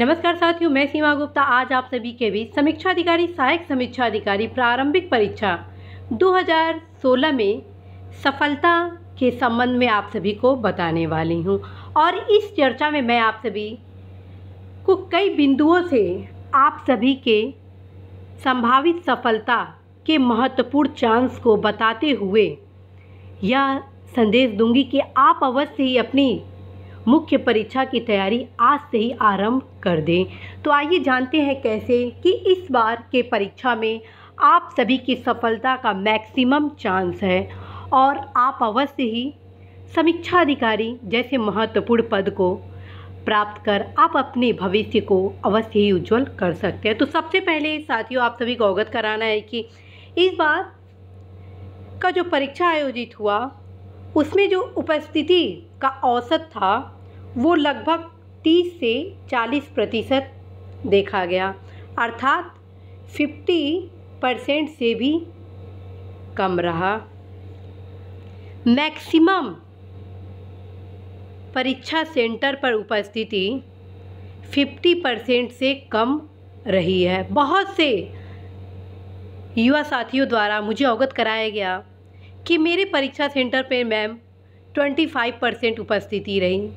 नमस्कार साथियों मैं सीमा गुप्ता आज आप सभी के बीच समीक्षा अधिकारी सहायक समीक्षा अधिकारी प्रारंभिक परीक्षा 2016 में सफलता के संबंध में आप सभी को बताने वाली हूं और इस चर्चा में मैं आप सभी को कई बिंदुओं से आप सभी के संभावित सफलता के महत्वपूर्ण चांस को बताते हुए यह संदेश दूंगी कि आप अवश्य ही अपनी मुख्य परीक्षा की तैयारी आज से ही आरंभ कर दें तो आइए जानते हैं कैसे कि इस बार के परीक्षा में आप सभी की सफलता का मैक्सिमम चांस है और आप अवश्य ही समीक्षा अधिकारी जैसे महत्वपूर्ण पद को प्राप्त कर आप अपने भविष्य को अवश्य ही उज्जवल कर सकते हैं तो सबसे पहले साथियों आप सभी को अवगत कराना है कि इस बार का जो परीक्षा आयोजित हुआ उसमें जो उपस्थिति का औसत था वो लगभग 30 से 40 प्रतिशत देखा गया अर्थात 50 परसेंट से भी कम रहा मैक्सिमम परीक्षा सेंटर पर उपस्थिति 50 परसेंट से कम रही है बहुत से युवा साथियों द्वारा मुझे अवगत कराया गया कि मेरे परीक्षा सेंटर पर मैम 25 परसेंट उपस्थिति रही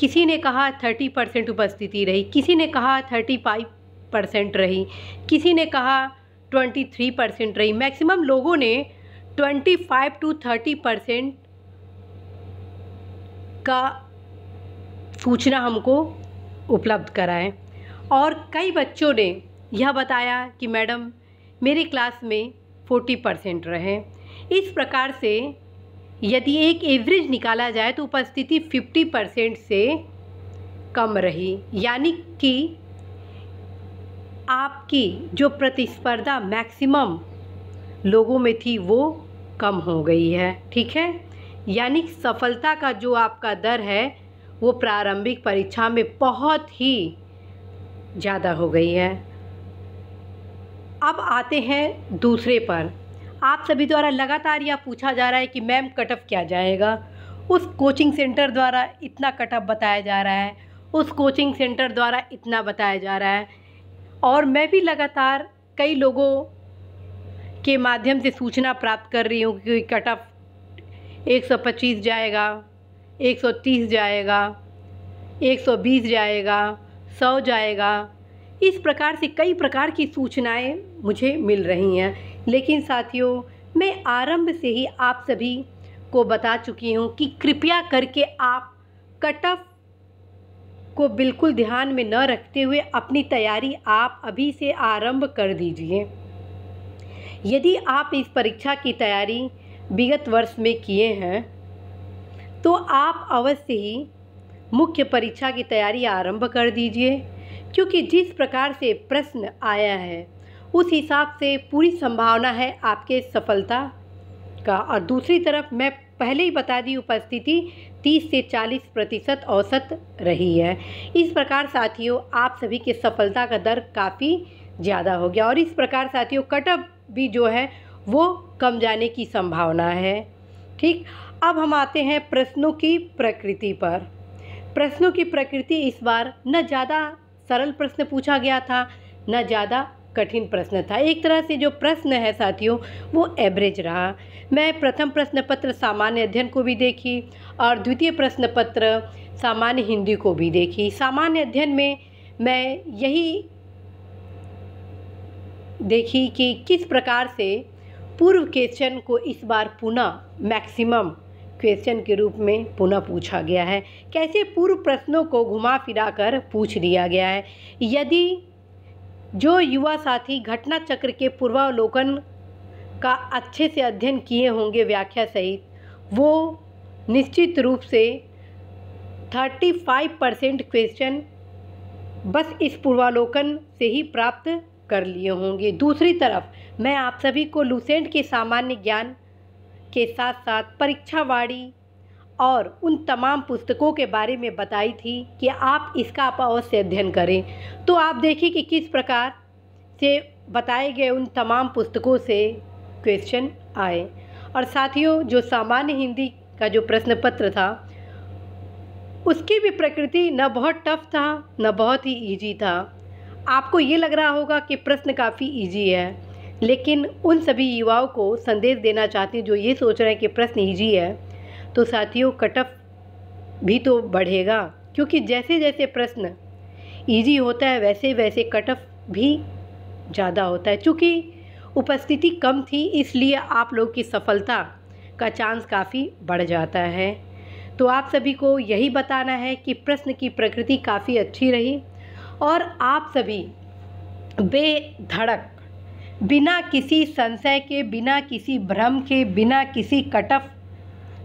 किसी ने कहा थर्टी परसेंट उपस्थिति रही किसी ने कहा थर्टी फाइव परसेंट रही किसी ने कहा ट्वेंटी थ्री परसेंट रही मैक्सिमम लोगों ने twenty five to thirty percent का सूचना हमको उपलब्ध कराएं और कई बच्चों ने यह बताया कि मैडम मेरी क्लास में फोर्टी परसेंट रहे इस प्रकार से यदि एक एवरेज निकाला जाए तो उपस्थिति 50 परसेंट से कम रही यानी कि आपकी जो प्रतिस्पर्धा मैक्सिमम लोगों में थी वो कम हो गई है ठीक है यानी सफलता का जो आपका दर है वो प्रारंभिक परीक्षा में बहुत ही ज़्यादा हो गई है अब आते हैं दूसरे पर आप सभी द्वारा लगातार यह पूछा जा रहा है कि मैम कटअप क्या जाएगा उस कोचिंग सेंटर द्वारा इतना कटअप बताया जा रहा है उस कोचिंग सेंटर द्वारा इतना बताया जा रहा है और मैं भी लगातार कई लोगों के माध्यम से सूचना प्राप्त कर रही हूँ कि कटअप एक जाएगा 130 जाएगा 120 जाएगा 100 जाएगा इस प्रकार से कई प्रकार की सूचनाएं मुझे मिल रही हैं लेकिन साथियों मैं आरंभ से ही आप सभी को बता चुकी हूँ कि कृपया करके आप कट ऑफ को बिल्कुल ध्यान में न रखते हुए अपनी तैयारी आप अभी से आरंभ कर दीजिए यदि आप इस परीक्षा की तैयारी विगत वर्ष में किए हैं तो आप अवश्य ही मुख्य परीक्षा की तैयारी आरंभ कर दीजिए क्योंकि जिस प्रकार से प्रश्न आया है उस हिसाब से पूरी संभावना है आपके सफलता का और दूसरी तरफ मैं पहले ही बता दी उपस्थिति 30 से 40 प्रतिशत औसत रही है इस प्रकार साथियों आप सभी के सफलता का दर काफ़ी ज़्यादा हो गया और इस प्रकार साथियों कटअप भी जो है वो कम जाने की संभावना है ठीक अब हम आते हैं प्रश्नों की प्रकृति पर प्रश्नों की प्रकृति इस बार न ज़्यादा सरल प्रश्न पूछा गया था न ज़्यादा कठिन प्रश्न था एक तरह से जो प्रश्न है साथियों वो एवरेज रहा मैं प्रथम प्रश्न पत्र सामान्य अध्ययन को भी देखी और द्वितीय प्रश्न पत्र सामान्य हिंदी को भी देखी सामान्य अध्ययन में मैं यही देखी कि किस प्रकार से पूर्व क्वेश्चन को इस बार पुनः मैक्सिमम क्वेश्चन के रूप में पुनः पूछा गया है कैसे पूर्व प्रश्नों को घुमा फिरा कर पूछ दिया गया है यदि जो युवा साथी घटना चक्र के पूर्वावलोकन का अच्छे से अध्ययन किए होंगे व्याख्या सहित वो निश्चित रूप से 35 परसेंट क्वेश्चन बस इस पूर्वावलोकन से ही प्राप्त कर लिए होंगे दूसरी तरफ मैं आप सभी को लूसेंट के सामान्य ज्ञान के साथ साथ परीक्षावाड़ी और उन तमाम पुस्तकों के बारे में बताई थी कि आप इसका आप अवश्य अध्ययन करें तो आप देखिए कि किस प्रकार से बताए गए उन तमाम पुस्तकों से क्वेश्चन आए और साथियों जो सामान्य हिंदी का जो प्रश्न पत्र था उसकी भी प्रकृति न बहुत टफ था न बहुत ही ईजी था आपको ये लग रहा होगा कि प्रश्न काफ़ी ईजी है लेकिन उन सभी युवाओं को संदेश देना चाहती हूँ जो ये सोच रहे हैं कि प्रश्न ईजी है तो साथियों कटअफ भी तो बढ़ेगा क्योंकि जैसे जैसे प्रश्न ईजी होता है वैसे वैसे कटअफ़ भी ज़्यादा होता है चूँकि उपस्थिति कम थी इसलिए आप लोग की सफलता का चांस काफ़ी बढ़ जाता है तो आप सभी को यही बताना है कि प्रश्न की प्रकृति काफ़ी अच्छी रही और आप सभी बेधड़क बिना किसी संशय के बिना किसी भ्रम के बिना किसी कटअप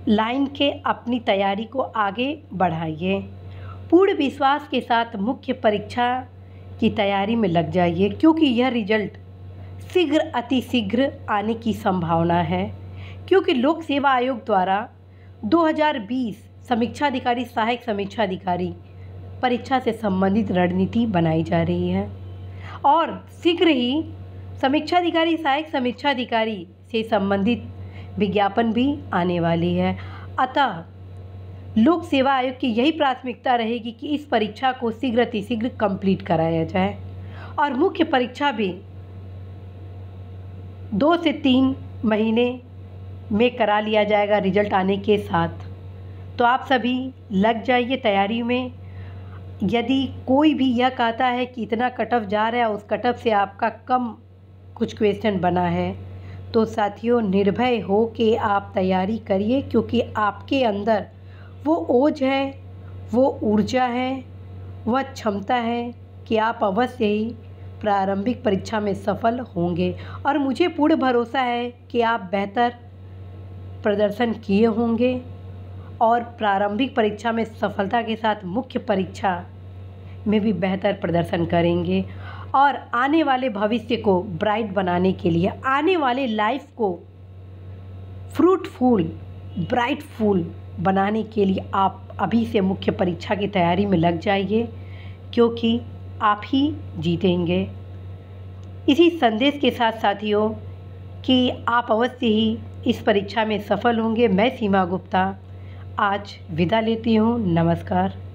लाइन के अपनी तैयारी को आगे बढ़ाइए पूर्ण विश्वास के साथ मुख्य परीक्षा की तैयारी में लग जाइए क्योंकि यह रिजल्ट शीघ्र अतिशीघ्र आने की संभावना है क्योंकि लोक सेवा आयोग द्वारा 2020 समीक्षा अधिकारी सहायक समीक्षा अधिकारी परीक्षा से संबंधित रणनीति बनाई जा रही है और शीघ्र ही समीक्षा अधिकारी सहायक समीक्षा अधिकारी से संबंधित विज्ञापन भी आने वाली है अतः लोक सेवा आयोग की यही प्राथमिकता रहेगी कि इस परीक्षा को शीघ्र अतिशीघ्र कंप्लीट कराया जाए और मुख्य परीक्षा भी दो से तीन महीने में करा लिया जाएगा रिजल्ट आने के साथ तो आप सभी लग जाइए तैयारी में यदि कोई भी यह कहता है कि इतना कटअप जा रहा है उस कटअप से आपका कम कुछ क्वेश्चन बना है तो साथियों निर्भय हो के आप तैयारी करिए क्योंकि आपके अंदर वो ओज है वो ऊर्जा है वह क्षमता है कि आप अवश्य ही प्रारंभिक परीक्षा में सफल होंगे और मुझे पूर्ण भरोसा है कि आप बेहतर प्रदर्शन किए होंगे और प्रारंभिक परीक्षा में सफलता के साथ मुख्य परीक्षा में भी बेहतर प्रदर्शन करेंगे और आने वाले भविष्य को ब्राइट बनाने के लिए आने वाले लाइफ को फ्रूटफुल ब्राइटफुल बनाने के लिए आप अभी से मुख्य परीक्षा की तैयारी में लग जाइए क्योंकि आप ही जीतेंगे इसी संदेश के साथ साथियों कि आप अवश्य ही इस परीक्षा में सफल होंगे मैं सीमा गुप्ता आज विदा लेती हूँ नमस्कार